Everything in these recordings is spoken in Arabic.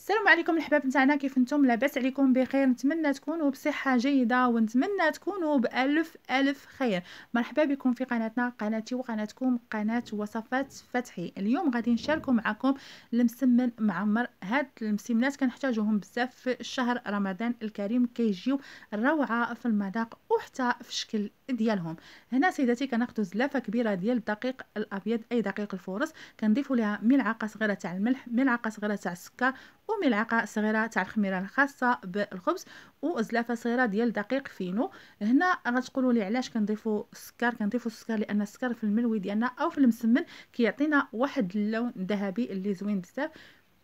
السلام عليكم الحباب نتاعنا كيف نتم لاباس عليكم بخير نتمنى تكونوا بصحه جيده ونتمنى تكونوا بالف الف خير مرحبا بكم في قناتنا قناتي وقناتكم قناه وصفات فتحي اليوم غادي نشاركوا معكم المسمن معمر هاد المسمنات كنحتاجوهم بزاف في شهر رمضان الكريم كيجيو روعه في المذاق وحتى في الشكل ديالهم هنا سيداتي كناخذوا زلافه كبيره ديال الدقيق الابيض اي دقيق الفورص كنضيفوا لها ملعقه صغيره تاع الملح ملعقه صغيره تاع السكر وملعقه صغيره تاع الخميره الخاصه بالخبز وزلافه صغيره ديال دقيق فينو هنا غتقولوا لي علاش كنضيفوا السكر كنضيفوا السكر لان السكر في الملوي ديالنا او في المسمن كيعطينا واحد اللون ذهبي اللي زوين بزاف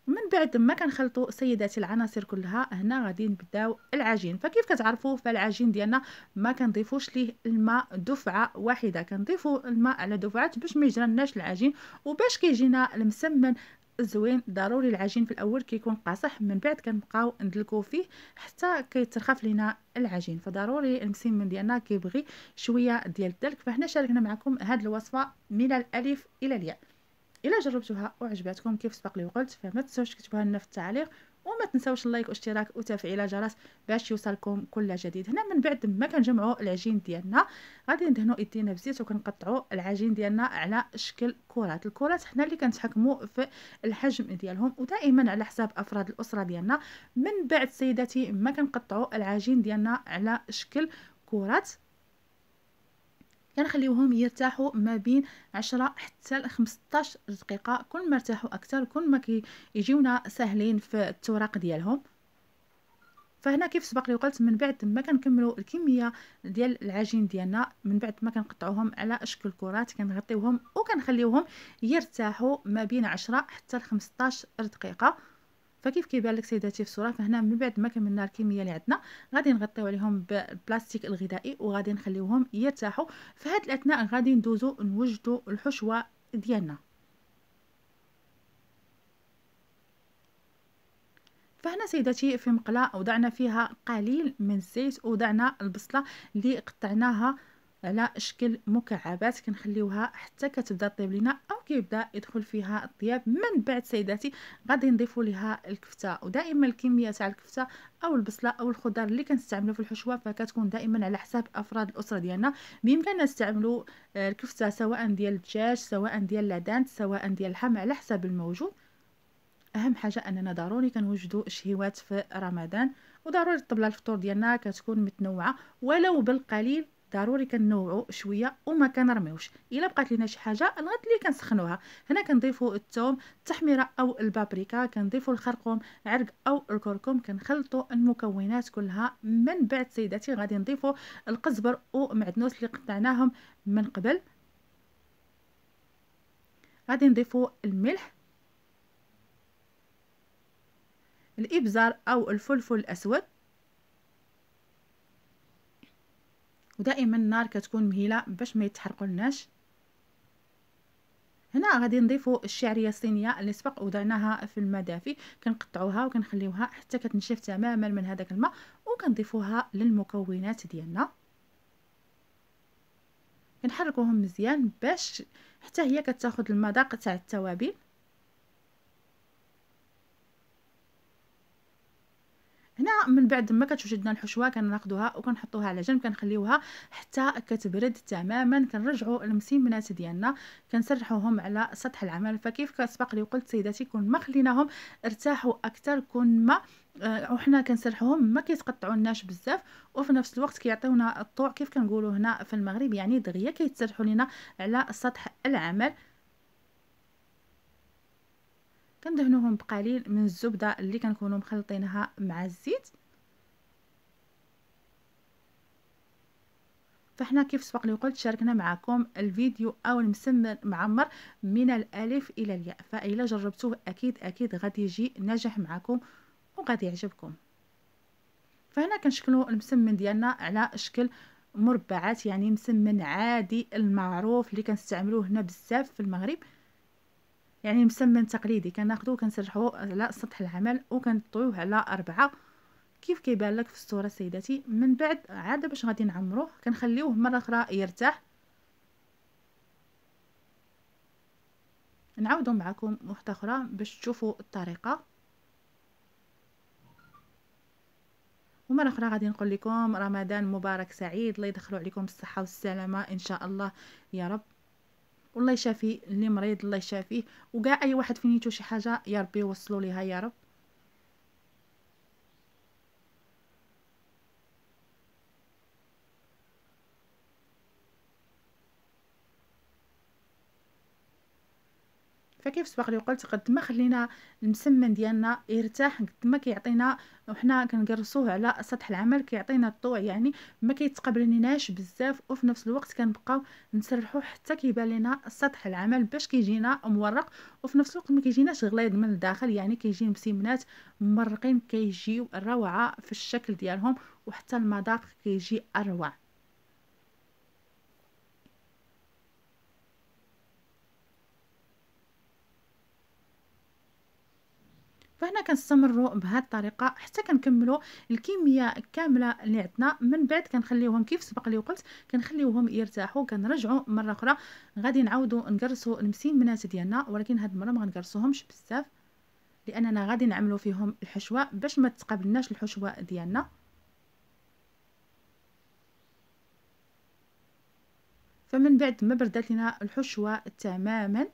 من بعد ما كنخلطوا سيداتي العناصر كلها هنا غادي نبداو العجين فكيف كتعرفوا فالعجين ديالنا ما كنضيفوش ليه الماء دفعه واحده كنضيفوا الماء على دفعات باش ما يجرناش العجين وباش كيجينا المسمن زوين ضروري العجين في الاول كيكون قاصح من بعد كنبقاو ندلكو فيه حتى كيترخف لينا العجين فضروري المسمن ديالنا كيبغي شويه ديال الدلك فهنا شاركنا معكم هاد الوصفه من الالف الى الياء الا جربتوها وعجبتكم كيف سبق لي وقلت فما تنساوش تكتبوها لنا في التعليق وما تنساوش اللايك واشتراك وتفعيل الجرس باش يوصلكم كل جديد هنا من بعد ما كنجمعوا العجين ديالنا غادي ندهنوا ايدينا بزيت وكنقطعوا العجين ديالنا على شكل كرات الكرات حنا اللي كنتحكموا في الحجم ديالهم ودائما على حساب افراد الاسره ديالنا من بعد سيداتي ما كنقطعوا العجين ديالنا على شكل كرات كنخليوهم يرتاحوا ما بين 10 حتى ل 15 دقيقه كل ما ارتاحوا اكثر كل ما كيجيونا ساهلين في التوراق ديالهم فهنا كيف سبق لي وقلت من بعد ما كنكملوا الكميه ديال العجين ديالنا من بعد ما كنقطعوهم على شكل كرات كنغطيوهم وكنخليوهم يرتاحوا ما بين 10 حتى ل 15 دقيقه فكيف كيبان لك سيداتي في الصوره فهنا من بعد ما كملنا الكميه اللي عندنا غادي نغطيو عليهم بالبلاستيك الغذائي وغادي نخليوهم يرتاحوا في هذه الاثناء غادي ندوزو نوجدوا الحشوه ديالنا فهنا سيداتي في مقله وضعنا فيها قليل من الزيت وضعنا البصله اللي قطعناها على شكل مكعبات كنخليوها حتى كتبدا طيب لينا او كيبدا يدخل فيها الطياب من بعد سيداتي غادي نضيفوا ليها الكفته ودائما الكميه تاع الكفته او البصله او الخضر اللي كنستعملو في الحشوه فكتكون دائما على حساب افراد الاسره ديالنا بامكاننا نستعملو آه، الكفته سواء ديال الدجاج سواء ديال اللدان سواء ديال اللحم على حساب الموجود اهم حاجه اننا ضروري كنوجدوا شهيوات في رمضان وضروري الطبله الفطور ديالنا كتكون متنوعه ولو بالقليل ضروري كنوعو شويه وما كنرميوش الا بقات لينا شي حاجه الغد اللي كنسخنوها هنا كنضيفو الثوم التحميره او البابريكا كنضيفو الخرقوم عرق او الكركم كنخلطو المكونات كلها من بعد سيداتي غادي نضيفو القزبر ومعدنوس اللي قطعناهم من قبل غادي نضيفو الملح الابزار او الفلفل الاسود ودائما النار كتكون مهيله باش ما يتحرقوا هنا غادي نضيفوا الشعريه الصينيه اللي سبق وضعناها في الماء دافي كنقطعوها وكنخليوها حتى كتنشف تماما من هذاك الماء وكنضيفوها للمكونات ديالنا كنحركوهم مزيان باش حتى هي كتاخد المذاق تاع التوابل هنا من بعد ما كتشوف جدنا الحشوه كناخذوها وكنحطوها على جنب كنخليوها حتى كتبرد تماما كنرجعوا المسيمنات ديالنا كنسرحوهم على سطح العمل فكيف كسبق لي وقلت سيداتي كون ما خليناهم ارتاحوا اكثر كون ما آه، وحنا كنسرحوهم ما كيتقطعوا لناش بزاف وفي نفس الوقت كيعطيونا الطوع كيف كنقولوا هنا في المغرب يعني دغيا كيتسرحوا لنا على سطح العمل كندهنوهم بقليل من الزبده اللي كنكونوا مخلطينها مع الزيت فحنا كيف سبق لي قلت شاركنا معكم الفيديو او المسمن معمر من الالف الى الياء فإلا جربتوه اكيد اكيد غادي يجي ناجح معكم وغادي يعجبكم فهنا كنشكلوا المسمن ديالنا على شكل مربعات يعني مسمن عادي المعروف اللي كنستعملوه هنا بزاف في المغرب يعني مسمن تقليدي كناخدو كنسرحو على سطح العمل وكنطويوه على أربعة كيف كيبان لك في الصوره سيداتي من بعد عاد باش غادي نعمروه كنخليوه مره اخرى يرتاح نعاودو معكم وحده اخرى باش تشوفوا الطريقه ومره اخرى غادي نقول لكم رمضان مبارك سعيد الله يدخلوا عليكم بالصحه والسلامه ان شاء الله يا رب والله يشافي اللي مريض الله يشافيه وكاع اي واحد فين يتو شي حاجه يا ربي يوصلوا ليها يا رب فكيف سبق لي وقلت قد ما خلينا المسمن ديالنا يرتاح قد ما كيعطينا وحنا كنقرصوه على سطح العمل كيعطينا الطوع يعني ما كيتقبلناش بزاف وفي نفس الوقت كنبقاو نسرحو حتى كيبان لنا سطح العمل باش كيجينا مورق وفي نفس الوقت ما كيجيناش غليظ من الداخل يعني كيجي مسمنات مورقين كيجيو روعه في الشكل ديالهم وحتى المذاق كيجي اروع فهنا كنستمروا بهذه الطريقه حتى كنكملوا الكميه كامله اللي عندنا من بعد كنخليوهم كيف سبق لي وقلت كنخليوهم يرتاحوا كنرجعوا مره اخرى غادي نعاودوا نقرصوا المسين منات ديالنا ولكن هذه المره ما غنقرصوهمش بزاف لاننا غادي نعملوا فيهم الحشوه باش ما تقابلناش الحشوه ديالنا فمن بعد ما بردات لنا الحشوه تماما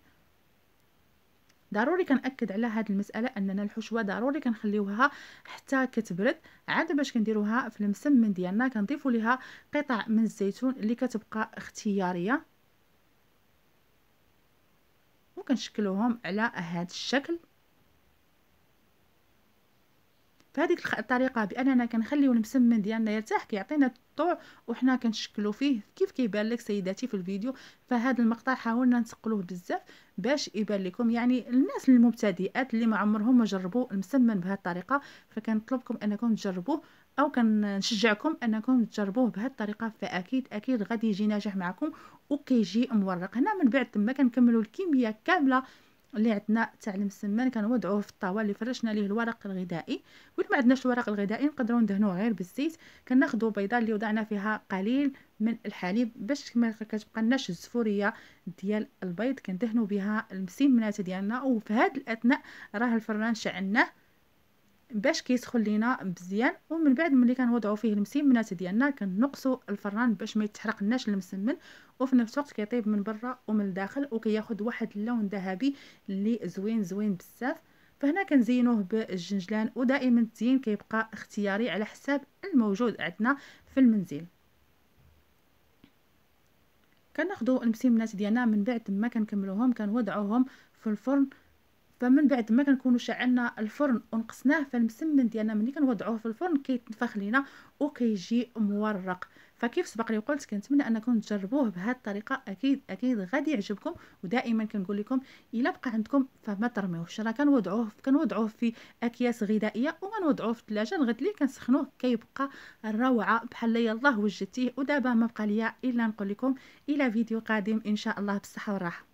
ضروري كنأكد على هاد المسألة أننا الحشوة ضروري كنخليوها حتى كتبرد عاد باش كنديروها في المسمن ديالنا كنضيفو ليها قطع من الزيتون اللي كتبقى اختيارية وكنشكلوهم على هاد الشكل فهذيك الطريقه باننا كنخليو المسمن ديالنا يرتاح كيعطينا الطوع وحنا كنشكلو فيه كيف كيبان لك سيداتي في الفيديو فهذا المقطع حاولنا نسقلوه بزاف باش يبان لكم يعني الناس المبتدئات اللي ما عمرهم ما جربوا المسمن بهذه الطريقه فكنطلبكم انكم تجربوه او كنشجعكم انكم تجربوه بهذه الطريقه فاكيد اكيد غادي يجي ناجح معكم وكيجي مورق هنا من بعد تما كنكملوا الكميه كامله اللي عندنا تاع المسمن كنوضعوه في الطاوه اللي فرشنا ليه الورق الغذائي واللي ما عندناش الورق الغذائي نقدروا ندهنوه غير بالزيت كناخذوا بيضه اللي وضعنا فيها قليل من الحليب باش ما كتبقى الزفوريه ديال البيض كندهنوا بها المسمنات ديالنا وفي هذا الاثناء راه الفران شعلناه باش كيسخن لينا مزيان ومن بعد ملي كنوضعوا فيه المسيمنات ديالنا كنقصوا الفران باش ما يتحرقناش المسمن وفي نفس الوقت كيطيب من برا ومن الداخل وكياخد واحد اللون ذهبي اللي زوين زوين بزاف فهنا كنزينوه بالجنجلان ودائما التزيين كيبقى اختياري على حساب الموجود عندنا في المنزل كناخذوا المسيمنات ديالنا من بعد ما كنكملوهم كنوضعوهم في الفرن فمن بعد ما كنكونوا شعلنا الفرن ونقصناه فالمسمن ديالنا ملي كنوضعوه في الفرن كيتنفخ لينا وكيجي مورق فكيف سبق لي وقلت كنتمنى انكم تجربوه بهذه الطريقه اكيد اكيد غادي يعجبكم ودائما كنقول لكم الا بقى عندكم فما ترميوهش راه كنوضعوه كنوضعوه في اكياس غذائيه نوضعوه في الثلاجه الغد ليه كنسخنوه كيبقى روعه بحال يلاه وجدتيه ودابا ما بقى ليا الا نقول لكم الى فيديو قادم ان شاء الله بالصحه والراحه